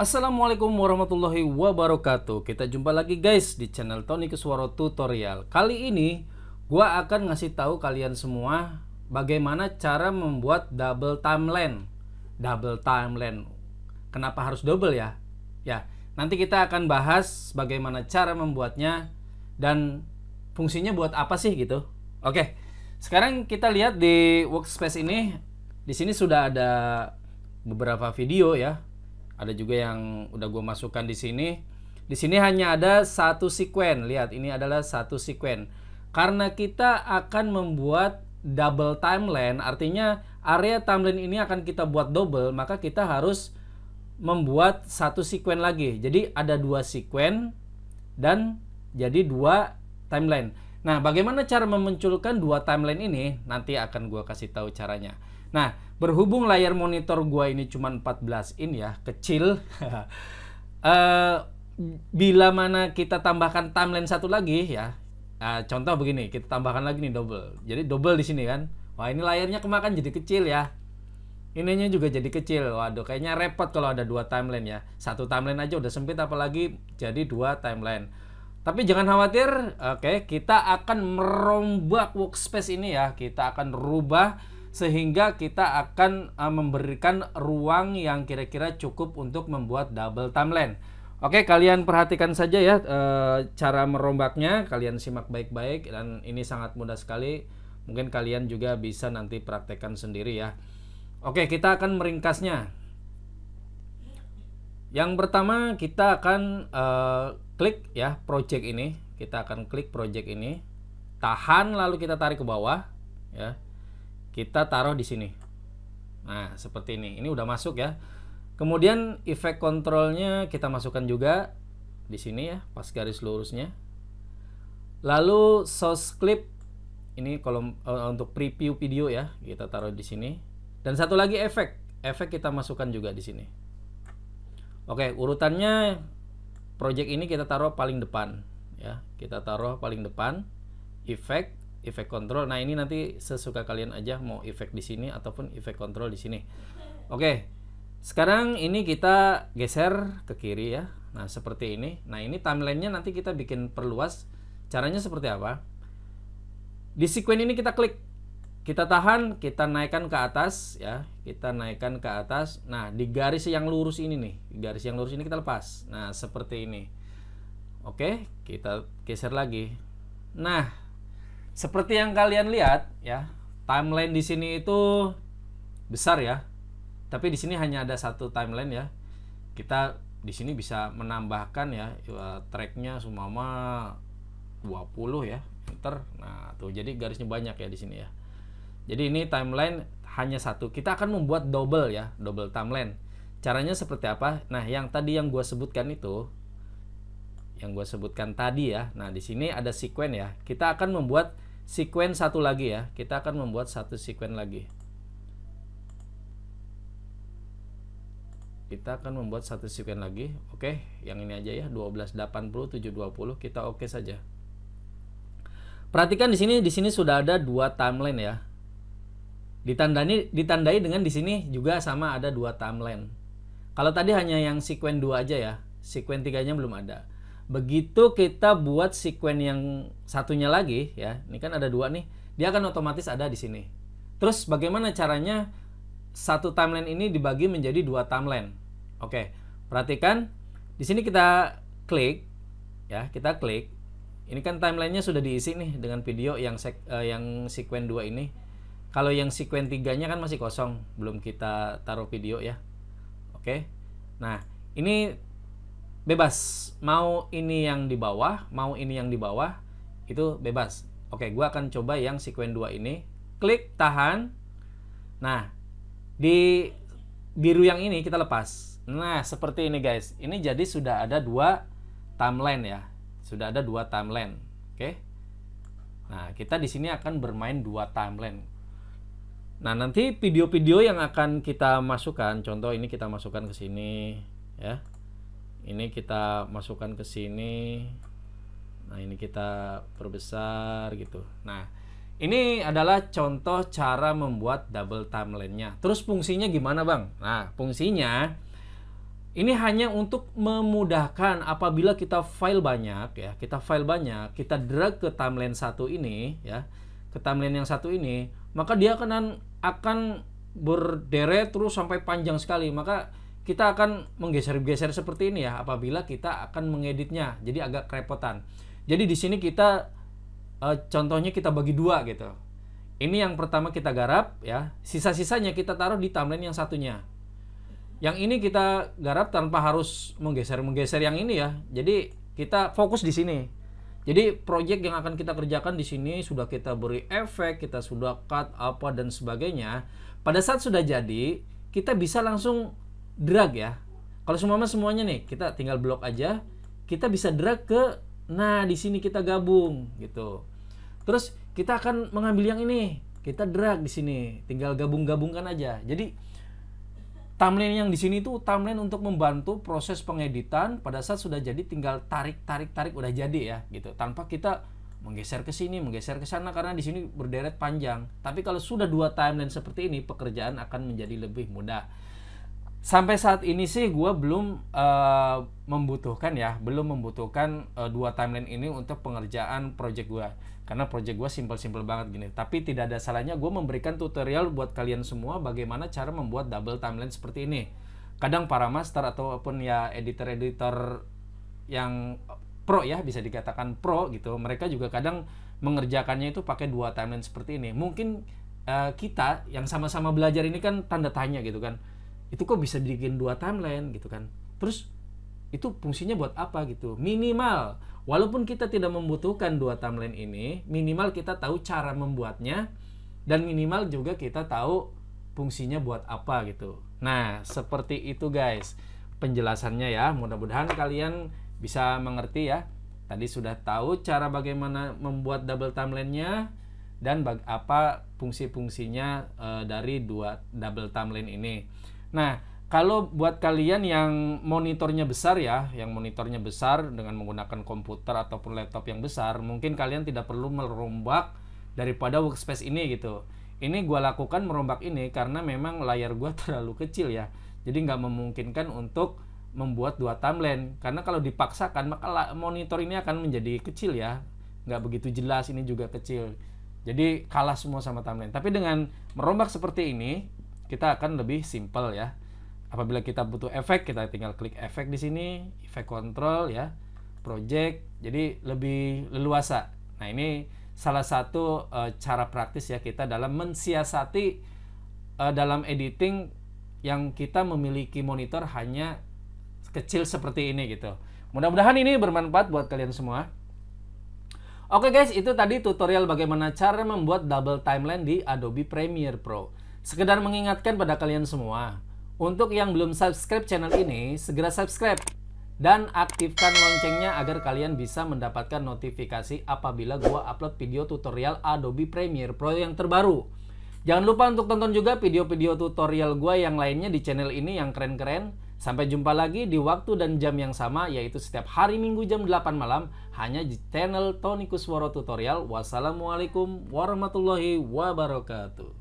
Assalamualaikum warahmatullahi wabarakatuh Kita jumpa lagi guys di channel Tony Kesuwaro Tutorial Kali ini gue akan ngasih tahu kalian semua Bagaimana cara membuat double timeline Double timeline Kenapa harus double ya? Ya, nanti kita akan bahas bagaimana cara membuatnya Dan fungsinya buat apa sih gitu Oke, sekarang kita lihat di workspace ini di sini sudah ada beberapa video ya ada juga yang udah gue masukkan di sini. Di sini hanya ada satu sequen. Lihat, ini adalah satu sequen. Karena kita akan membuat double timeline, artinya area timeline ini akan kita buat double, maka kita harus membuat satu sequen lagi. Jadi ada dua sequen dan jadi dua timeline. Nah, bagaimana cara memunculkan dua timeline ini? Nanti akan gue kasih tahu caranya. Nah, berhubung layar monitor gua ini cuma 14 in ya, kecil. Eh, bila mana kita tambahkan timeline satu lagi ya. Eh, contoh begini, kita tambahkan lagi nih double. Jadi double di sini kan. Wah, ini layarnya kemakan jadi kecil ya. Ininya juga jadi kecil. Waduh, kayaknya repot kalau ada dua timeline ya. Satu timeline aja udah sempit apalagi jadi dua timeline. Tapi jangan khawatir, oke, okay, kita akan merombak workspace ini ya. Kita akan rubah sehingga kita akan uh, memberikan ruang yang kira-kira cukup untuk membuat double timeline. Oke, kalian perhatikan saja ya e, cara merombaknya, kalian simak baik-baik dan ini sangat mudah sekali. Mungkin kalian juga bisa nanti praktekkan sendiri ya. Oke, kita akan meringkasnya. Yang pertama kita akan e, klik ya project ini. Kita akan klik project ini. Tahan lalu kita tarik ke bawah ya. Kita taruh di sini. Nah, seperti ini. Ini udah masuk ya. Kemudian efek kontrolnya kita masukkan juga di sini ya, pas garis lurusnya. Lalu source clip ini kolom uh, untuk preview video ya, kita taruh di sini. Dan satu lagi efek. Efek kita masukkan juga di sini. Oke, urutannya project ini kita taruh paling depan ya. Kita taruh paling depan efek efek kontrol. Nah, ini nanti sesuka kalian aja mau efek di sini ataupun efek kontrol di sini. Oke. Sekarang ini kita geser ke kiri ya. Nah, seperti ini. Nah, ini timelinenya nanti kita bikin perluas. Caranya seperti apa? Di sequence ini kita klik. Kita tahan, kita naikkan ke atas ya. Kita naikkan ke atas. Nah, di garis yang lurus ini nih, di garis yang lurus ini kita lepas. Nah, seperti ini. Oke, kita geser lagi. Nah, seperti yang kalian lihat ya, timeline di sini itu besar ya. Tapi di sini hanya ada satu timeline ya. Kita di sini bisa menambahkan ya e, tracknya sumama 20 ya ntar nah tuh jadi garisnya banyak ya di sini ya jadi ini timeline hanya satu kita akan membuat double ya double timeline caranya seperti apa nah yang tadi yang gue sebutkan itu yang gue sebutkan tadi ya nah di sini ada sequence ya kita akan membuat sekuen satu lagi ya. Kita akan membuat satu sekuen lagi. Kita akan membuat satu sekuen lagi. Oke, yang ini aja ya dua puluh kita oke saja. Perhatikan di sini di sini sudah ada dua timeline ya. Ditandai ditandai dengan di sini juga sama ada dua timeline. Kalau tadi hanya yang sekuen dua aja ya, sekuen tiganya belum ada. Begitu kita buat sequen yang satunya lagi ya, ini kan ada dua nih, dia akan otomatis ada di sini. Terus bagaimana caranya satu timeline ini dibagi menjadi dua timeline? Oke, perhatikan di sini kita klik ya, kita klik. Ini kan timelinenya sudah diisi nih dengan video yang sek, uh, yang sequen 2 ini. Kalau yang sequen 3-nya kan masih kosong, belum kita taruh video ya. Oke. Nah, ini bebas mau ini yang di bawah mau ini yang di bawah itu bebas oke gua akan coba yang sekuen 2 ini klik tahan nah di biru yang ini kita lepas nah seperti ini guys ini jadi sudah ada dua timeline ya sudah ada dua timeline oke nah kita di sini akan bermain dua timeline nah nanti video-video yang akan kita masukkan contoh ini kita masukkan ke sini ya ini kita masukkan ke sini nah ini kita perbesar gitu nah ini adalah contoh cara membuat double timeline-nya. Terus fungsinya gimana, Bang? Nah, fungsinya ini hanya untuk memudahkan apabila kita file banyak ya, kita file banyak, kita drag ke timeline satu ini ya, ke timeline yang satu ini, maka dia akan akan berderet terus sampai panjang sekali. Maka kita akan menggeser-geser seperti ini ya apabila kita akan mengeditnya jadi agak kerepotan jadi di sini kita e, contohnya kita bagi dua gitu ini yang pertama kita garap ya sisa-sisanya kita taruh di timeline yang satunya yang ini kita garap tanpa harus menggeser-menggeser yang ini ya jadi kita fokus di sini jadi proyek yang akan kita kerjakan di sini sudah kita beri efek, kita sudah cut apa dan sebagainya. Pada saat sudah jadi, kita bisa langsung drag ya. Kalau semuanya semuanya nih kita tinggal blok aja, kita bisa drag ke nah di sini kita gabung gitu. Terus kita akan mengambil yang ini, kita drag di sini, tinggal gabung-gabungkan aja. Jadi thumbnail yang di sini itu thumbnail untuk membantu proses pengeditan pada saat sudah jadi tinggal tarik tarik tarik udah jadi ya gitu tanpa kita menggeser ke sini menggeser ke sana karena di sini berderet panjang tapi kalau sudah dua timeline seperti ini pekerjaan akan menjadi lebih mudah sampai saat ini sih gue belum uh, membutuhkan ya belum membutuhkan uh, dua timeline ini untuk pengerjaan project gue karena project gue simple-simple banget gini tapi tidak ada salahnya gue memberikan tutorial buat kalian semua bagaimana cara membuat double timeline seperti ini kadang para master ataupun ya editor-editor yang pro ya bisa dikatakan pro gitu mereka juga kadang mengerjakannya itu pakai dua timeline seperti ini mungkin uh, kita yang sama-sama belajar ini kan tanda tanya gitu kan itu kok bisa bikin dua timeline gitu kan terus itu fungsinya buat apa gitu minimal walaupun kita tidak membutuhkan dua timeline ini minimal kita tahu cara membuatnya dan minimal juga kita tahu fungsinya buat apa gitu nah seperti itu guys penjelasannya ya mudah-mudahan kalian bisa mengerti ya tadi sudah tahu cara bagaimana membuat double timeline-nya dan apa fungsi-fungsinya eh, dari dua double timeline ini Nah, kalau buat kalian yang monitornya besar ya, yang monitornya besar dengan menggunakan komputer ataupun laptop yang besar, mungkin kalian tidak perlu merombak daripada workspace ini gitu. Ini gue lakukan merombak ini karena memang layar gue terlalu kecil ya. Jadi nggak memungkinkan untuk membuat dua timeline. Karena kalau dipaksakan maka monitor ini akan menjadi kecil ya. Nggak begitu jelas, ini juga kecil. Jadi kalah semua sama timeline. Tapi dengan merombak seperti ini, kita akan lebih simple ya. Apabila kita butuh efek, kita tinggal klik efek di sini, efek kontrol ya, project. Jadi lebih leluasa. Nah, ini salah satu uh, cara praktis ya kita dalam mensiasati uh, dalam editing yang kita memiliki monitor hanya kecil seperti ini gitu. Mudah-mudahan ini bermanfaat buat kalian semua. Oke guys, itu tadi tutorial bagaimana cara membuat double timeline di Adobe Premiere Pro. Sekedar mengingatkan pada kalian semua, untuk yang belum subscribe channel ini, segera subscribe dan aktifkan loncengnya agar kalian bisa mendapatkan notifikasi apabila gua upload video tutorial Adobe Premiere Pro yang terbaru. Jangan lupa untuk tonton juga video-video tutorial gua yang lainnya di channel ini yang keren-keren. Sampai jumpa lagi di waktu dan jam yang sama yaitu setiap hari Minggu jam 8 malam hanya di channel Tony Kusworo Tutorial. Wassalamualaikum warahmatullahi wabarakatuh.